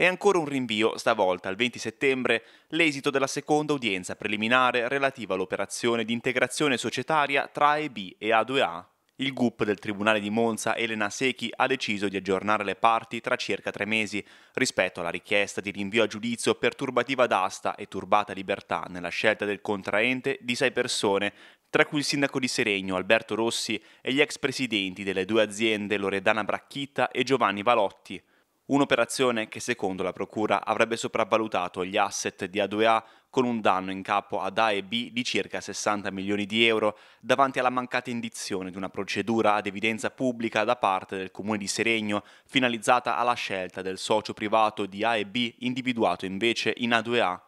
E ancora un rinvio, stavolta al 20 settembre, l'esito della seconda udienza preliminare relativa all'operazione di integrazione societaria tra AEB e A2A. Il GUP del Tribunale di Monza, Elena Secchi, ha deciso di aggiornare le parti tra circa tre mesi rispetto alla richiesta di rinvio a giudizio per turbativa d'asta e turbata libertà nella scelta del contraente di sei persone tra cui il sindaco di Seregno Alberto Rossi e gli ex presidenti delle due aziende Loredana Bracchitta e Giovanni Valotti. Un'operazione che secondo la Procura avrebbe sopravvalutato gli asset di A2A con un danno in capo ad A e B di circa 60 milioni di euro davanti alla mancata indizione di una procedura ad evidenza pubblica da parte del Comune di Seregno finalizzata alla scelta del socio privato di A e B individuato invece in A2A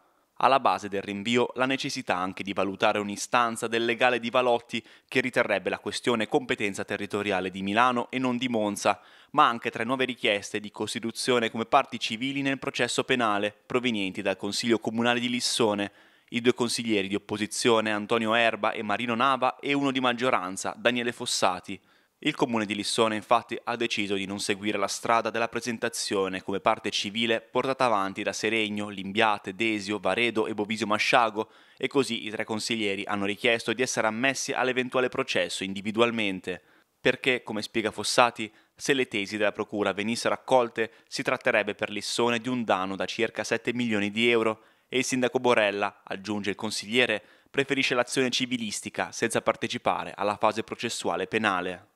alla base del rinvio la necessità anche di valutare un'istanza del legale di Valotti che riterrebbe la questione competenza territoriale di Milano e non di Monza, ma anche tre nuove richieste di costituzione come parti civili nel processo penale provenienti dal Consiglio Comunale di Lissone, i due consiglieri di opposizione Antonio Erba e Marino Nava e uno di maggioranza Daniele Fossati. Il comune di Lissone infatti ha deciso di non seguire la strada della presentazione come parte civile portata avanti da Seregno, Limbiate, Desio, Varedo e Bovisio Masciago e così i tre consiglieri hanno richiesto di essere ammessi all'eventuale processo individualmente perché, come spiega Fossati, se le tesi della Procura venissero accolte, si tratterebbe per Lissone di un danno da circa 7 milioni di euro e il sindaco Borella, aggiunge il consigliere, preferisce l'azione civilistica senza partecipare alla fase processuale penale.